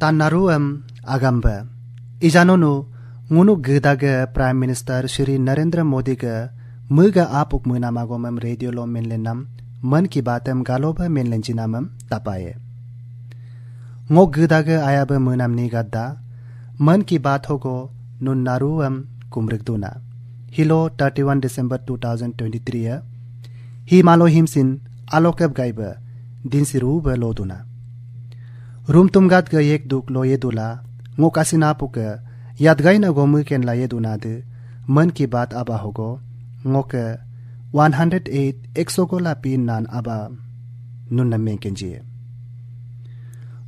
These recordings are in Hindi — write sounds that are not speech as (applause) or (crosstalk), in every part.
तानारूम आगाम इजानो नो उनु गदाग प्राइम मिनिस्टर श्री नरेंद्र मोदी ग मग आप उपमुना मागोम रेडियो लो मेनले नम मन की बात एम गालोब मेनले जिनाम तपाए मो गदाग आयाब मुनाम नि गद्दा मन की बात हो गो नु नारूम कुमरिक दुना हिलो 31 दिसंबर 2023 हिमालो हिमसिन आलोकब गाइब दिनसिरु बलोदुना रूम तुम गाद गए एक दुख लो ये दुला मो कासी ना पुक याद गई ना गोम के ला ये दुना दे मन की बात आबा होगो मो के वन हंड्रेड एट एक सौ को ला पी नान आबा नुन नमे के जिए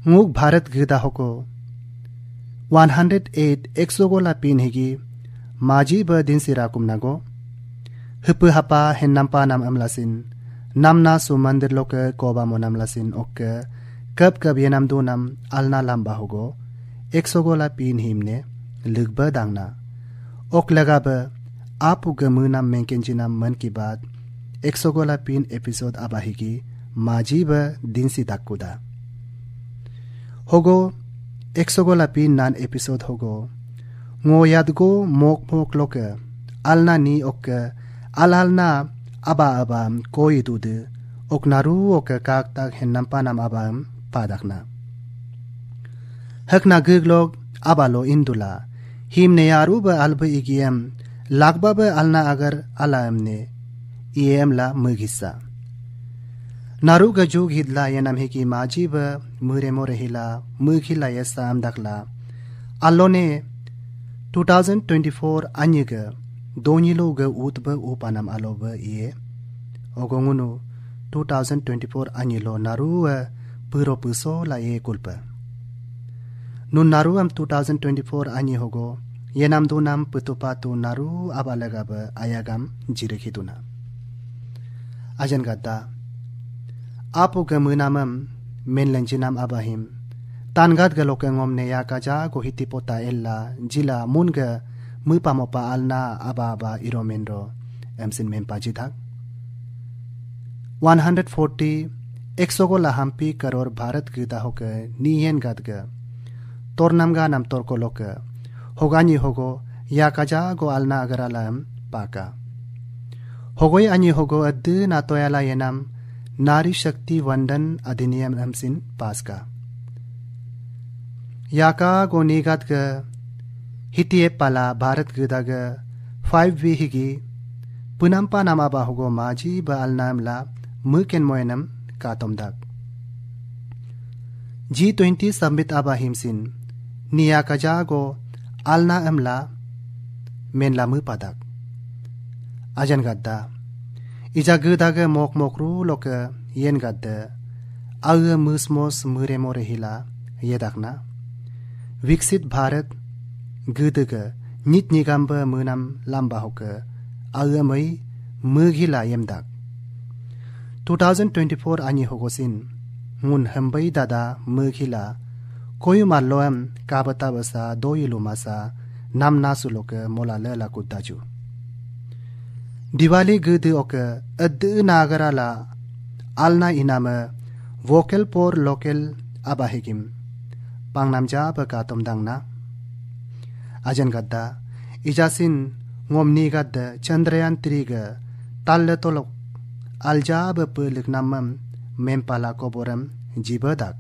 मूक भारत गिरदा होगो वन हंड्रेड एट एक सौ को ला पी नहीं माजी ब दिन सिरा कुम नगो हिप हपा हिन्नम्पा नाम अमला सिन नाम ना सुमंदिर लोक कोबा मो नमला सिन ओके कब कब ये नाम दो नाम आलना लाम्बा होगो एक सगोला पीन हिमने लुगब दांगना ओक लगाब आप गमु नाम मेंकेंजी नाम मन की बात एक सगोला पीन एपिसोड आबाहिगी माजी ब दिन सी दाकुदा होगो एक सगोला पीन नान एपिसोड होगो ngो yadgo mok mok loke alna ni okke alalna aba aba koi dude oknaru okke kak tak hennam panam abam падахна хакна гыглог абало индула химне яру ба алб игием लागबा बे अलना अगर अला एमने ईएम ला मुगिसा नारू गजू घिदला ये नम की माजी ब मुरे मो रहिला मुखिला ये साम दखला अल्लो ने 2024 अन्य ग दोनिलो ग ऊत ब ऊपानम अलो ब ये ओगोंगुनु 2024 अन्यलो नारू pyropuso la e culpă. Nun naru am 2024 ani hogo, yenam du nam putupa tu naru abalagaba ayagam jirekhiduna. Ajan gadda, apu gamunamam menlenjinam abahim, tangat galokengom ne yakaja gohitipota ella jila munga mupamopa alna ababa iromenro emsin mempajidak 140 एक्सोगोला Hampi crore Bharat गद ग तोर नमगा नम होगा नि होगो या कजा गो आलना अगरालम पाका होगोय अनि होगो अद नातोयाला येनम नारी शक्ति वंदन अधिनियम हमसिन पास का याका गो निगद ग हितिये पाला भारत ग फाइव वी हिगी पुनम्पा नामा बाहुगो माजी ब ला मुकेन मोयनम katomdak. G20 summit aba himsin niya kajago alna amla menlamu padak. Ajan gadda. Ija gudage mok mokru loke yen gadde. Agu mus mos mure more hila yedakna. Viksit Bharat gudage nit nigamba munam lamba hoke. Agu mai mugila yemdak. 2024 añi hōkōsīn ngūn hēmbayi dādā mūkhīlā kōyū mārlōyām kāpata wa sā dōyī lūmā sā nām nāsū lōkā mōlā lē lā kūddā jū. Diwāli gīdī okkā eddī nāgarā lā ālnā ināmē vōkel pōr lōkel abahikim pāngnām jābā kātōm dāngnā. Ājān gādā, ījāsīn ngōm nīgādā cendrēyān tīrīgā aljaab peliknamam mempala koboram jibadak.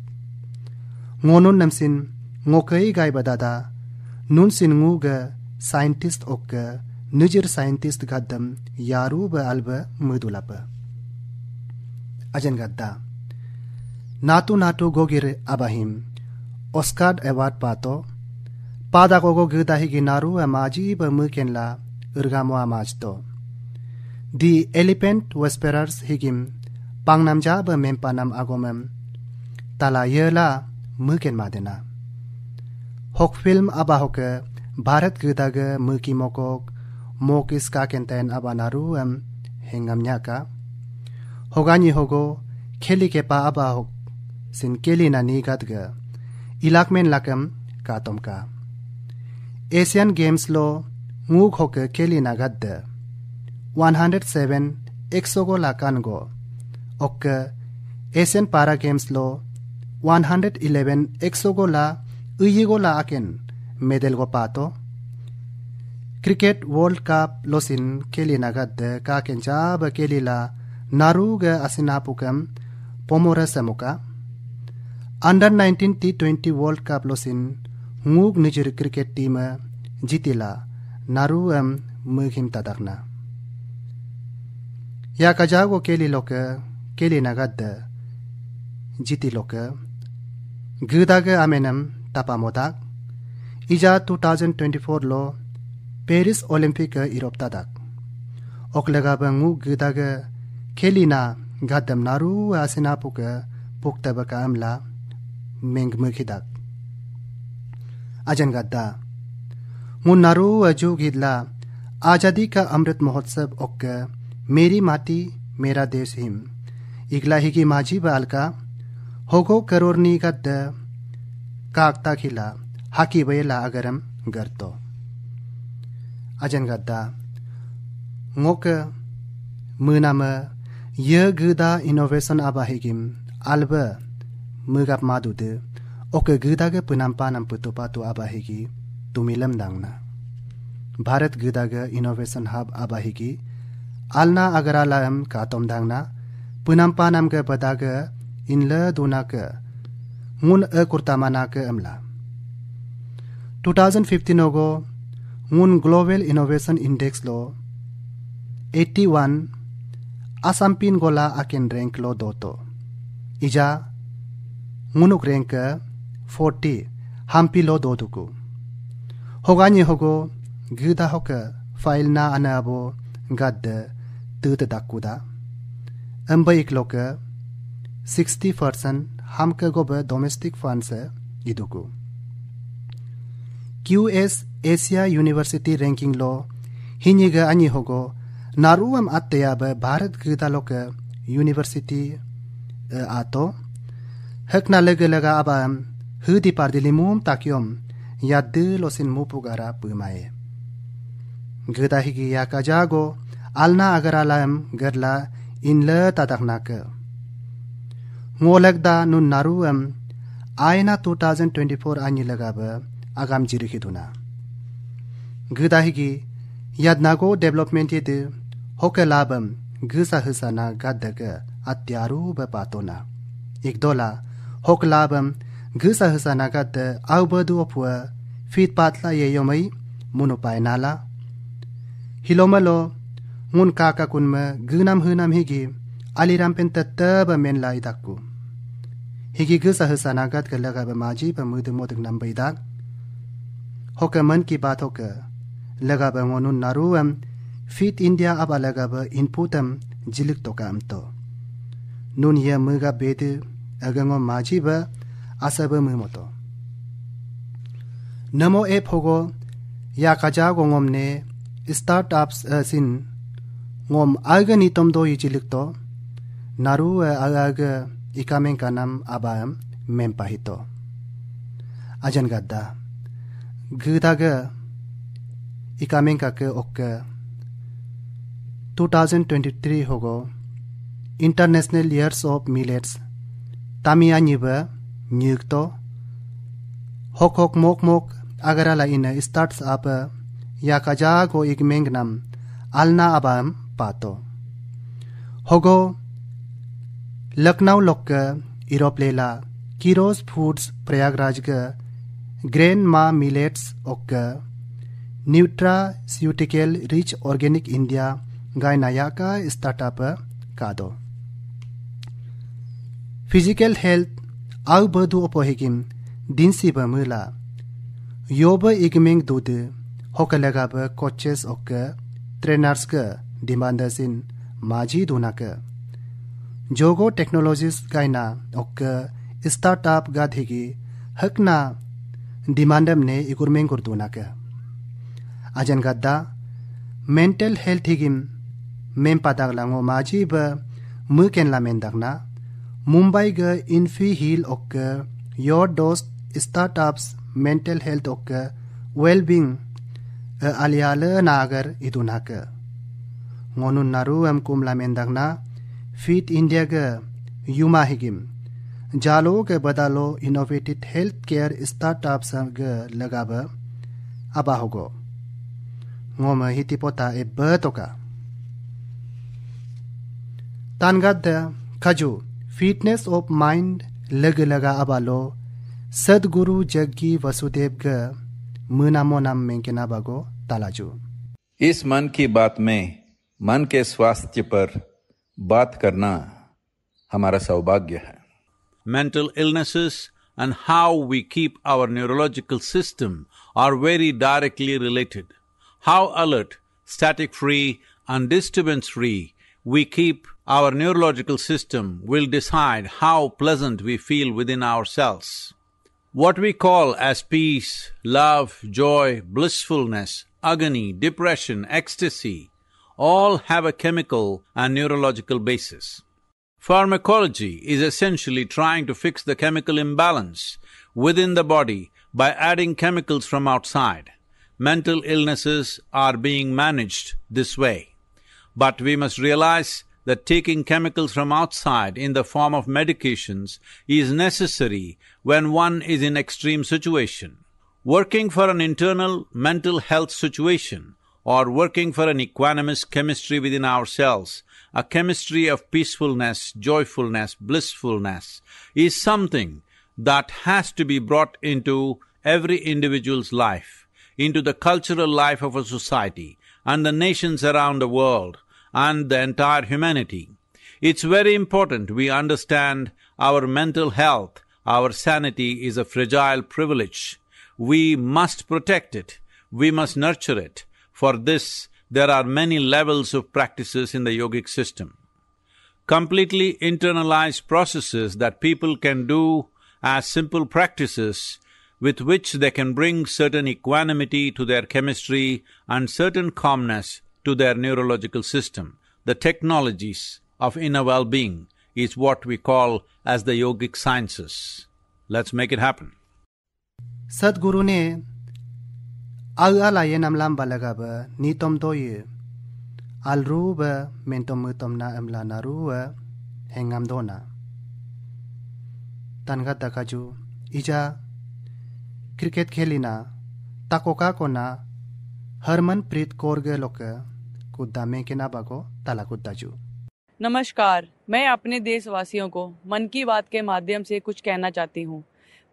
Ngonun namsin ngokei gai badada nun sin ngu ga scientist okka nujir scientist gaddam yaru ba alba mudulapa. Ajan gadda. Naatu Naatu गोगिर अबाहिम ऑस्कार्ड अवार्ड पातो पादा गोगो गिरदाही गिनारू अमाजी ब मुकेनला उर्गामो अमाजतो The Elephant Whisperers Higim Pangnamja be Mempanam Agomem Tala Yerla Muken Madena Hok film abahoke Bharat गदाग मकी मोकोक मोक इसका केंतन अब नारू एम हेंगमया का होगानी होगो खेली के पा अब होक सिन केली नानी गदग इलाक में लाकम कातम का एशियन गेम्स लो मूक होके खेली ना गद 107 एक्सोगो गो ओक एशियन पारा गेम्स लो 111 एक्सोगो ला उयेगो ला आकेन मेडल गो पातो क्रिकेट वर्ल्ड कप लोसिन केली नगद का केन केंजाब केली ला नारुग असिनापुकम पोमोर समुका अंडर 19 टी 20 वर्ल्ड कप लोसिन ngug निजर cricket team jitila naru am मुहिम tadakna ಯಾಕಜಾಗೋ ಕೇಲಿ ಲೋಕ ಕೇಲಿನಗದ್ದ ಜಿತಿ ಲೋಕ ಗದಾಗ ಆಮೇನಂ ತಪ ಮೋದಾಕ್ ಇಜಾ ಟು ತೌಸಂಡ್ ಟ್ವೆಂಟಿ ಫೋರ್ ಲೋ ಪೇರಿಸ್ ಒಲಿಂಪಿಕ್ ಇರೋಪ್ ತಾದಾಕ್ ಒಕ್ಲಗ ಬಂಗು ಗದಾಗ ಕೇಲಿನ ಗದ್ದಂ ನಾರು ಆಸಿನಾ ಪುಕ ಪುಕ್ತ ಬಕ ಅಮ್ಲಾ ಮೆಂಗ್ ಮುಗಿದಾಕ್ ಅಜನ್ ಗದ್ದ ಮುನ್ನಾರು ಅಜು ಗಿದ್ಲಾ ಆಜಾದಿ ಕಾ ಅಮೃತ್ ಮಹೋತ್ಸವ ಒಕ್ಕ मेरी माटी मेरा देश हिम इगला ही की माझी बाल का होगो करोरनी का द काकता खिला हाकी बेला अगरम गर्तो अजन गद्दा मोक मनाम य गदा इनोवेशन आबाहिगिम अल्ब मगप मादुद ओके गदा के पुनाम पानम पुतो पातो आबाहिगी तुमिलम दांगना भारत गदा के इनोवेशन हब आबाहिगी Alna, አልና አገራላም ከኣቶም ዳንግና ፕናምፓናምከ በታከ ኢንለዱናከ Mun e kurtamana ke emla 2015 ogo mun global innovation index lo 81 asam pin gola aken rank lo doto ija munuk rank 40 hampi lo dotuku hogani hogo gida hoka file na anabo gadde दाकुदा अम्ब सिक्सटी 뜯다꾸다 엠베이클로크 गोब डोमेस्टिक 도메스틱 इदुकु Q S Asia university ranking लो हिनिग अनि होगो नारुवम अत्याब भारत ग्रिदालोक यूनिवर्सिटी आतो हकना नालेग लगा अब हृदि पारदिलिमुम ताकियोम या दिलोसिन मुपुगारा पुमाए ग्रिदा हिगी याका जागो አልና አገራላም ገድላ ኢንለ ታታክናከ ngolekda nun naruem aina 2024 anyi lagabe agam jirikhiduna gdahigi yadnago development yede hokelabam gsa hsana gaddaga atyaru be patona igdola hokelabam gsa hsana gadd aubadu opwa fit patla yeyomai munupainala hilomalo ngun kaka kunma gnam hnam higi aliram pen tatta men lai dakku higi gu sah sanagat ka laga ba maji ba mud mod nam bai dak hokaman ki baat hoka laga ba ngonun naruam fit india apa laga ba inputam jilik to kam to nun ya muga bede agango maji ba asaba mu moto namo e hogo ya kaja gongom ne startups eh, sin ngom aga ni tom do yichilik to naru aga aga ikamen kanam abayam mem pahito ajan gadda gida ga ikamen ka ke ok 2023 होगो इंटरनेशनल ईयर्स ऑफ मिलेट्स तामिया निब नियुक्तो होक hok मोक mok अगराला in starts starts up ya kaja go मेंग नम alna abam पातो होगो लखनऊ लोक लेला कीरोज फूड्स प्रयागराज ग्रेन मा मिलेट्स ओक स्यूटिकल रिच ऑर्गेनिक इंडिया नया का स्टार्टअप कादो फिजिकल हेल्थ आउ बदु अपोहेगिम सिब बमला योब इगमिंग दूध लगाब कोचेस ओक ट्रेनर्स का डिमांडर माजी माझी के जोगो टेक्नोलॉजीज गायना ओक स्टार्टअप गा धेगी हकना डिमांडम ने इकुरमें गुर धुना के अजन गद्दा मेंटल हेल्थ हिगिम मेम पादाग लांगो माजी ब मुकेन ला मेन दगना मुंबई ग इनफी हिल ओक your dost startups mental health ओक वेलबींग अलियाल नागर इधुना के ngonun naru am kumla mendagna fit india ge yuma higim जालो के बदालो इनोवेटिव हेल्थ केयर स्टार्टअप संग लगाब अबा होगो ngom hitipota e bertoka tangadda kaju fitness of mind leg laga abalo sadguru Jaggi Vasudev ग मुना मोनम मेंकेना बागो तालाजू इस मन की बात में मन के स्वास्थ्य पर बात करना mental illnesses and how we keep our neurological system are very directly related. How alert, static free, and disturbance free we keep our neurological system will decide how pleasant we feel within ourselves. What we call as peace, love, joy, blissfulness, agony, depression, ecstasy all have a chemical and neurological basis. Pharmacology is essentially trying to fix the chemical imbalance within the body by adding chemicals from outside. Mental illnesses are being managed this way. But we must realize that taking chemicals from outside in the form of medications is necessary when one is in extreme situation. Working for an internal mental health situation or working for an equanimous chemistry within ourselves, a chemistry of peacefulness, joyfulness, blissfulness, is something that has to be brought into every individual's life, into the cultural life of a society and the nations around the world and the entire humanity. It's very important we understand our mental health, our sanity is a fragile privilege. We must protect it, we must nurture it, for this, there are many levels of practices in the yogic system. Completely internalized processes that people can do as simple practices with which they can bring certain equanimity to their chemistry and certain calmness to their neurological system. The technologies of inner well-being is what we call as the yogic sciences. Let's make it happen. Sadhguru ne आउ आला नाम लम्बालगाब नि तम दयो आलरु ब मेन्टम मतम ना अमला नारु हेंगाम दोना तनगा दकाजु इजा क्रिकेट खेलिना ताकोका कोना हरमन प्रीत कौर गे लोक कुद्दा में के ना बागो ताला कुद्दाजु नमस्कार मैं अपने देशवासियों को मन की बात के माध्यम से कुछ कहना चाहती हूँ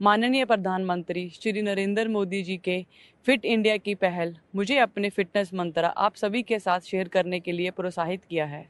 माननीय प्रधानमंत्री श्री नरेंद्र मोदी जी के फिट इंडिया की पहल मुझे अपने फिटनेस मंत्रा आप सभी के साथ शेयर करने के लिए प्रोत्साहित किया है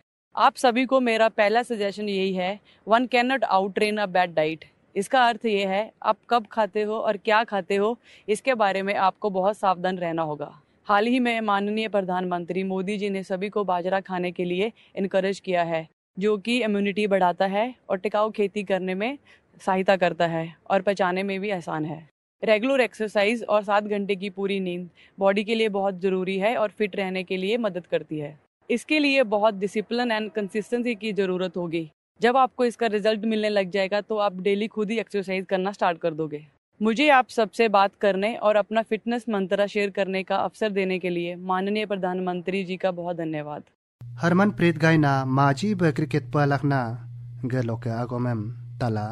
आप सभी को मेरा पहला सजेशन यही है one can not out train a bad diet इसका अर्थ ये है आप कब खाते हो और क्या खाते हो इसके बारे में आपको बहुत सावधान रहना होगा हाल ही में माननीय प्रधानमंत्री मोदी जी ने सभी को बाजरा खाने के लिए इनक्रेज किया है जो कि इम्यूनिटी बढ़ाता है और टिकाऊ खेती करने में सहायता करता है और पचाने में भी आसान है रेगुलर एक्सरसाइज और सात घंटे की पूरी नींद बॉडी के लिए बहुत ज़रूरी है और फिट रहने के लिए मदद करती है इसके लिए बहुत डिसिप्लिन एंड कंसिस्टेंसी की ज़रूरत होगी जब आपको इसका रिजल्ट मिलने लग जाएगा तो आप डेली खुद ही एक्सरसाइज करना स्टार्ट कर दोगे मुझे आप सबसे बात करने और अपना फिटनेस मंत्रा शेयर करने का अवसर देने के लिए माननीय प्रधानमंत्री जी का बहुत धन्यवाद हरमनप्रीत गायना माजी बक्रिकेट पलखना तला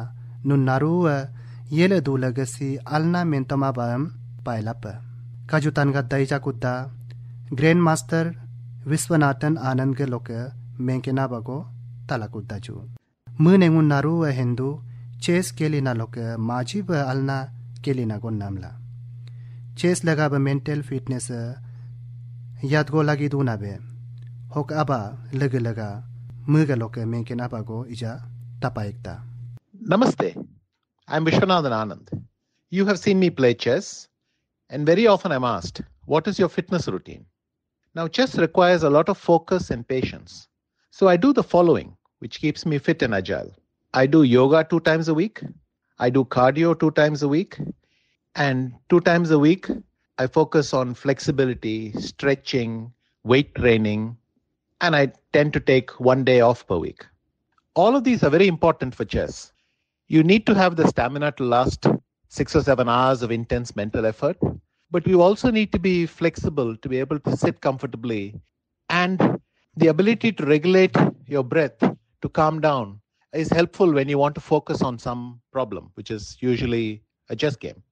नुन्नारु येल दुलगसी अल्ना मेन्तमा बम पायलप काजुतानगा दैजा कुत्ता ग्रैंड मास्टर विश्वनाथन आनंद के लोक मेंकेना बगो तलाकुद्दा जु मुनेंगुन नारु हिंदू चेस केलिना लोक माजीब अल्ना केलिना गो नामला चेस लगाब मेंटल फिटनेस यादगो लागी दुनाबे होक अबा लग लगा मुगलोक मेंकेना बगो इजा तपाइकता Namaste. I'm Vishwanathan Anand. You have seen me play chess, and very often I'm asked, What is your fitness routine? Now, chess requires a lot of focus and patience. So I do the following, which keeps me fit and agile I do yoga two times a week, I do cardio two times a week, and two times a week, I focus on flexibility, stretching, weight training, and I tend to take one day off per week. All of these are very important for chess. You need to have the stamina to last six or seven hours of intense mental effort, but you also need to be flexible to be able to sit comfortably and the ability to regulate your breath to calm down is helpful when you want to focus on some problem, which is usually a chess game.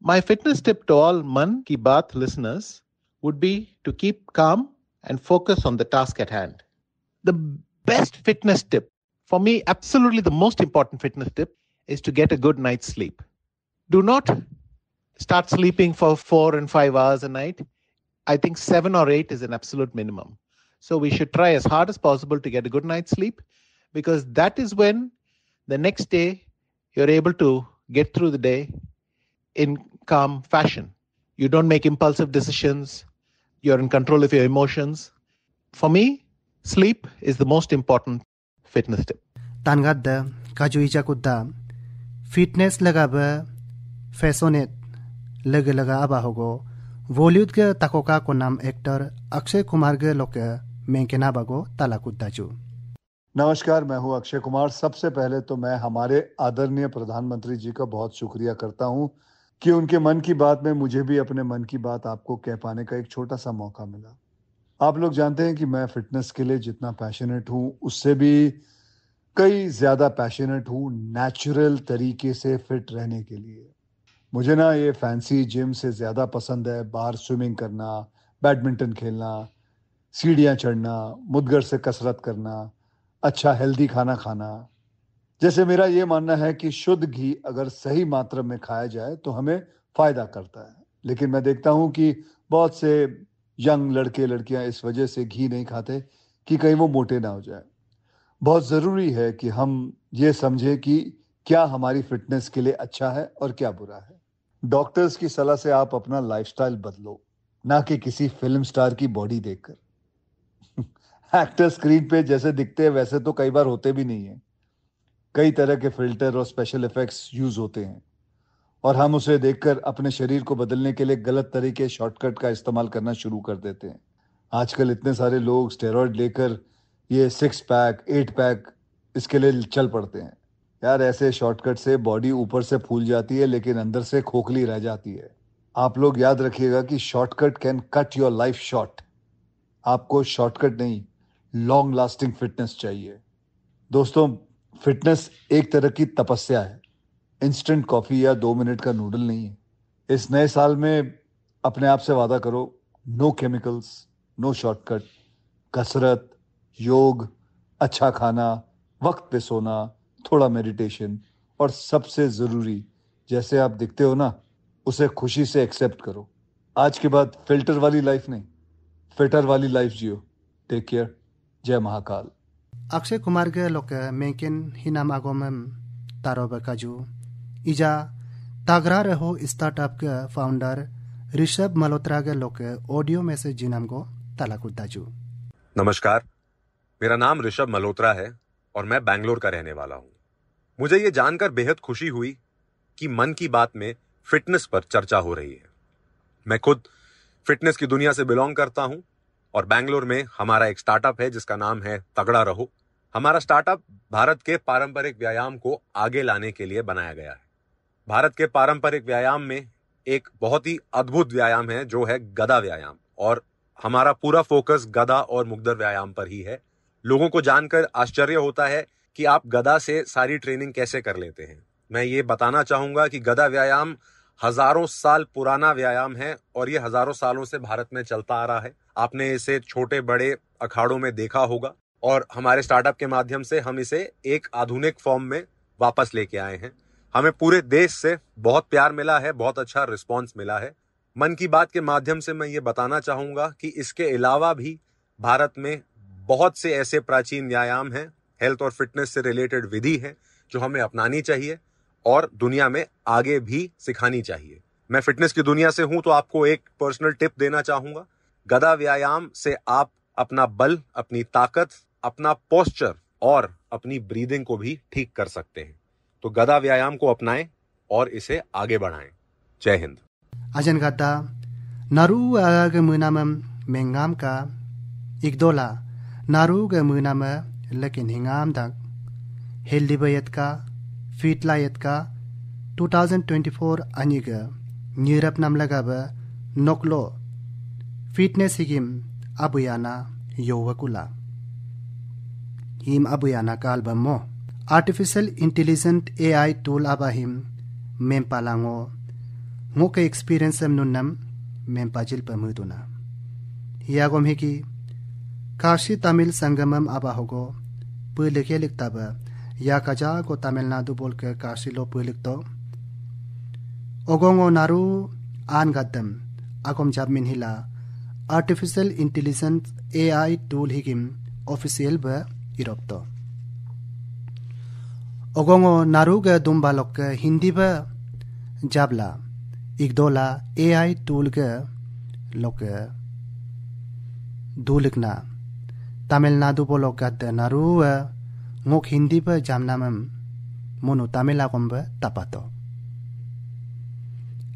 My fitness tip to all Man Ki Baat listeners would be to keep calm and focus on the task at hand. The best fitness tip for me, absolutely the most important fitness tip is to get a good night's sleep. Do not start sleeping for four and five hours a night. I think seven or eight is an absolute minimum. So we should try as hard as possible to get a good night's sleep because that is when the next day you're able to get through the day in calm fashion. You don't make impulsive decisions. You're in control of your emotions. For me, sleep is the most important fitness tip fitness tip tangadda kajuija fitness लगा lagaba फैशनेट लगे लगा आबा होगो बॉलीवुड के तकोका को नाम एक्टर अक्षय कुमार के लोग मेंके ना बगो ताला कुद्दाजू नमस्कार मैं हूं अक्षय कुमार सबसे पहले तो मैं हमारे आदरणीय प्रधानमंत्री जी का बहुत शुक्रिया करता हूं कि उनके मन की बात में मुझे भी अपने मन की बात आपको कह पाने का एक छोटा सा मौका मिला आप लोग जानते हैं कि मैं फिटनेस के लिए जितना पैशनेट हूँ उससे भी कई ज़्यादा पैशनेट हूँ नेचुरल तरीके से फिट रहने के लिए मुझे ना ये फैंसी जिम से ज़्यादा पसंद है बाहर स्विमिंग करना बैडमिंटन खेलना सीढ़ियाँ चढ़ना मुदगर से कसरत करना अच्छा हेल्दी खाना खाना जैसे मेरा ये मानना है कि शुद्ध घी अगर सही मात्रा में खाया जाए तो हमें फ़ायदा करता है लेकिन मैं देखता हूँ कि बहुत से यंग लड़के लड़कियां इस वजह से घी नहीं खाते कि कहीं वो मोटे ना हो जाए बहुत ज़रूरी है कि हम ये समझें कि क्या हमारी फिटनेस के लिए अच्छा है और क्या बुरा है डॉक्टर्स की सलाह से आप अपना लाइफस्टाइल बदलो ना कि किसी फिल्म स्टार की बॉडी देखकर (laughs) एक्टर स्क्रीन पे जैसे दिखते हैं वैसे तो कई बार होते भी नहीं है कई तरह के फिल्टर और स्पेशल इफेक्ट्स यूज होते हैं और हम उसे देखकर अपने शरीर को बदलने के लिए गलत तरीके शॉर्टकट का इस्तेमाल करना शुरू कर देते हैं आजकल इतने सारे लोग स्टेरॉयड लेकर ये सिक्स पैक एट पैक इसके लिए चल पड़ते हैं यार ऐसे शॉर्टकट से बॉडी ऊपर से फूल जाती है लेकिन अंदर से खोखली रह जाती है आप लोग याद रखिएगा कि shortcut can cut your life short आपको शॉर्टकट नहीं लॉन्ग लास्टिंग फिटनेस चाहिए दोस्तों फिटनेस एक तरह की तपस्या है इंस्टेंट कॉफ़ी या दो मिनट का नूडल नहीं है इस नए साल में अपने आप से वादा करो नो केमिकल्स नो शॉर्टकट कसरत योग अच्छा खाना वक्त पे सोना थोड़ा मेडिटेशन और सबसे ज़रूरी जैसे आप दिखते हो ना उसे खुशी से एक्सेप्ट करो आज के बाद फिल्टर वाली लाइफ नहीं फिल्टर वाली लाइफ जियो टेक केयर जय महाकाल अक्षय कुमार के लोग मेकिन हिनाम आगोम तारो बकाजू इजा तागरा रहो स्टार्टअप के फाउंडर ऋषभ मल्होत्रा के लोग ऑडियो मैसेज जिनम को को तलाकुद्दाजू नमस्कार मेरा नाम ऋषभ मल्होत्रा है और मैं बैंगलोर का रहने वाला हूँ मुझे ये जानकर बेहद खुशी हुई कि मन की बात में फिटनेस पर चर्चा हो रही है मैं खुद फिटनेस की दुनिया से बिलोंग करता हूँ और बैंगलोर में हमारा एक स्टार्टअप है जिसका नाम है तगड़ा रहो हमारा स्टार्टअप भारत के पारंपरिक व्यायाम को आगे लाने के लिए बनाया गया है भारत के पारंपरिक व्यायाम में एक बहुत ही अद्भुत व्यायाम है जो है गदा व्यायाम और हमारा पूरा फोकस गदा और मुग्धर व्यायाम पर ही है लोगों को जानकर आश्चर्य होता है कि आप गदा से सारी ट्रेनिंग कैसे कर लेते हैं मैं ये बताना चाहूंगा कि गदा व्यायाम हजारों साल पुराना व्यायाम है और ये हजारों सालों से भारत में चलता आ रहा है आपने इसे छोटे बड़े अखाड़ों में देखा होगा और हमारे स्टार्टअप के माध्यम से हम इसे एक आधुनिक फॉर्म में वापस लेके आए हैं हमें पूरे देश से बहुत प्यार मिला है बहुत अच्छा रिस्पॉन्स मिला है मन की बात के माध्यम से मैं ये बताना चाहूंगा कि इसके अलावा भी भारत में बहुत से ऐसे प्राचीन व्यायाम हैं हेल्थ और फिटनेस से रिलेटेड विधि है जो हमें अपनानी चाहिए और दुनिया में आगे भी सिखानी चाहिए मैं फिटनेस की दुनिया से हूं तो आपको एक पर्सनल टिप देना चाहूंगा गदा व्यायाम से आप अपना बल अपनी ताकत अपना पोस्चर और अपनी ब्रीदिंग को भी ठीक कर सकते हैं तो गदा व्यायाम को अपनाएं और इसे आगे बढ़ाएं जय हिंद अजन गदा नारू आग मुनाम मेंगाम का एक दोला नारू ग मुनाम लेकिन हिंगाम दक हेल्दीबयत का लायत का 2024 अनिग न्यूरप नाम लगाब नोकलो फिटनेस हिगिम अबुयाना योवकुला हिम अबुयाना कालबम मो artificial intelligent A I tool अब अहिम मेम पालांगो ngô ke experience am nunnam mem pajil pamuduna hiagom hiki kashi tamil sangamam aba hogo pu likhe liktaba ya kaja ko tamil nadu bolke kashi lo pu likto ogongo naru an gaddam agom jab min hila artificial intelligence ai tool higim official ba irokto ओगों नारू गुमबालक हिंदी जाब्ला इगदोला ए आई टूल लोक दुलना तमिलनाडु बलक नारू मुख हिंदी जामनाम मनु तमिल आगम तपातो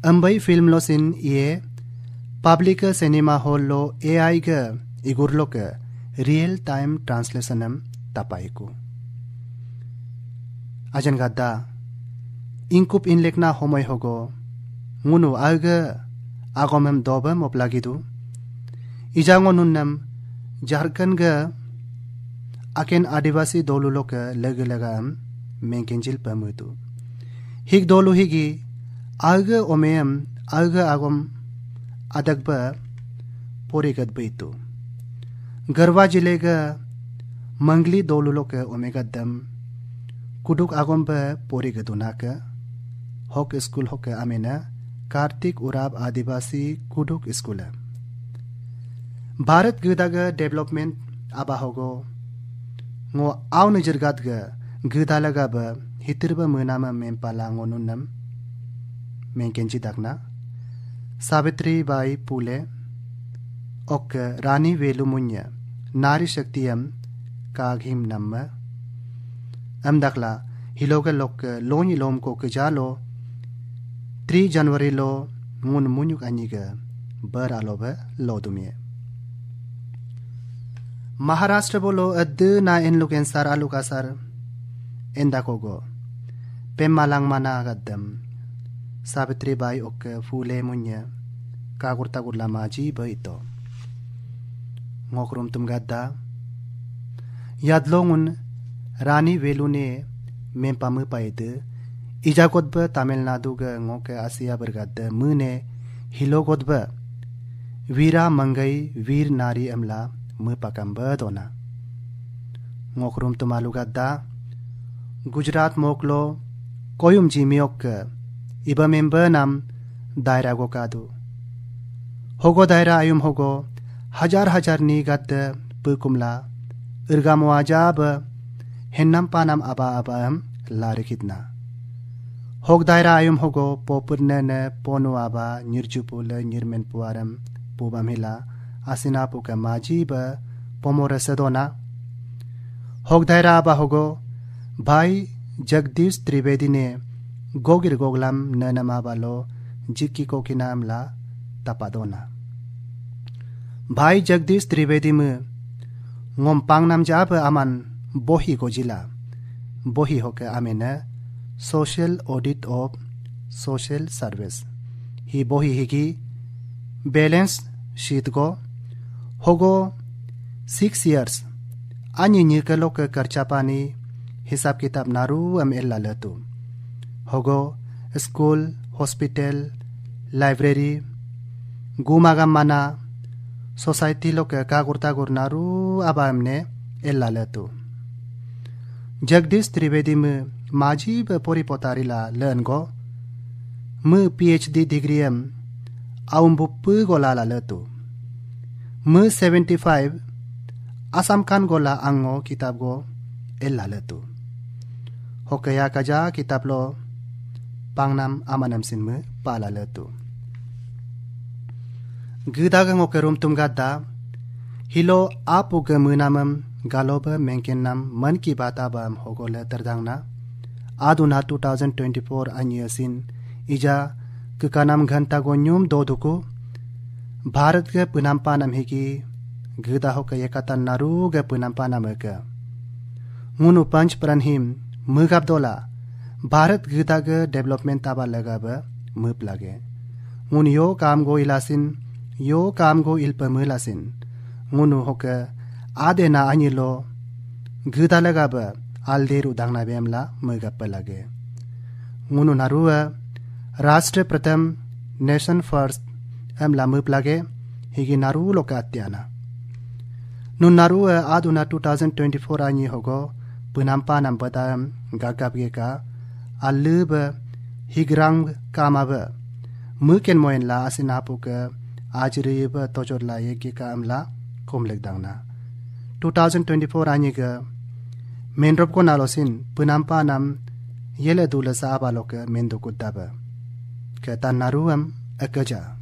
अंबई फिल्म लोसिन ये पब्लिक सिनेमा हॉल लो ए आई गुरलोक रियल टाइम ट्रांसलेसनम तपाईकू गद्दा gadda इन लेखना homoi hogo मुनु आग agomem dobem oplagidu ijango nunnam Jharkhand ग अकेन आदिवासी दोलुलो लोक लग लगाम मेंकेंजिल पमुतु हिग दोलु हिगी आग ओमेम आग आगम अदगब पोरिगद बेतु गरवा जिले ग मंगली दोलुलो क කුඩුක් අගොම්ප පොරිගදුනාක හොක් ස්කුල් හොක අමෙන කාර්තික් උරාබ් ආදිවාසී කුඩුක් ස්කුල ಭಾರತ್ ಗಿದಾಗ ಡೆವಲಪ್ಮೆಂಟ್ ಅಬಾಹೋಗೋ ngô ao nư jir gat ga gda la ga ba hitir ba mena ma mem pala ngô nun nam men ken chi dakna savitri bai pule ok rani velu munya nari shaktiyam ka ghim namma amdakla hiloge lok longi lom ko ke jalo 3 january lo mun munyuk anyiga bara lo lodo mie. dumie maharashtra bolo ad na en lok en sar endakogo, pemalang mana gaddam sabitri bai ok phule munya kagurta gurla maji baito ngokrum tum gadda yadlongun rani velune mem pamu paide ijakodba tamil nadu ga ngoke asia bergadda mune hilogodba vira mangai vir nari amla mu pakamba dona ngokrum tumalu gadda Gujarat मोकलो कोयुम जिमियोक इबा मेम्ब नाम दायरा गो कादु होगो दायरा आयुम होगो हजार हजार नी गद पुकुमला इर्गा मुआजाब hennam panam aba abaam larikidna. Hog daira ayum hogo popurne ne ponu aba nirjupule nirmen puaram pubamhila asinapu ke majiba pomore sedona. Hog daira aba hogo भाई जगदीश त्रिवेदी ने गोगिर गोगलाम ननमा वालो जिक्की को की नाम ला तपादोना भाई जगदीश त्रिवेदी में ngom pang nam jab aman बोही को जिला बोही होके आमीन social audit of social service हि बोही ही की शीत गो होगो सिक्स इयर्स आनी निकलो के खर्चा पानी हिसाब किताब नारू अम एल्ला लतु होगो स्कूल हॉस्पिटल लाइब्रेरी गुमागाम माना सोसाइटी लोके कागुर गुरता गुर नारू अब हमने एल्ला लतु Jagdish Trivedi me majib pori potari la learn go. Me PhD degree em aumbu pu gola la le tu. Me 75 Asam kan gola ango kitab go el la Hokaya kaja kitab pangnam amanam sin me pa la le tu. Gudagang okerum tumgada hilo apu gemunamem गालोब मेंकेन्नाम मन की बात आबाम होगोले तरदांगना आद उन्हा 2024 अन्यसिन इजा ककानाम घंटा गोन्युम दोधुकु भारत के पुनाम्पा नम हिकी गदा हो के एकता नारू गे पुनाम्पा नम के मुनु पंच प्रनहिम मुगाब दोला भारत गदा गे डेवलपमेंट ताबा लगाब मुप लागे मुन यो काम गो इलासिन यो काम गो इल पमुलासिन मुनु होके आदेना आनिलो गदालगाब आलदेर उदांगना बेमला मगप लगे उनु नारुआ राष्ट्र प्रथम नेशन फर्स्ट एमला मप लगे हिगी नारु लोक अत्याना नु नारुआ आदुना 2024 आनि होगो पुनाम्पा नम्बदा गागाबगेका आलुब हिग्रांग कामाब मुकेन मोयनला आसिनापुक आजरीब तोजोरला येगेका अमला कोमलेक दांगना 2024 anyiga mendrop nalosin punampa nam yele dula sa abalo ke mendo kudaba akaja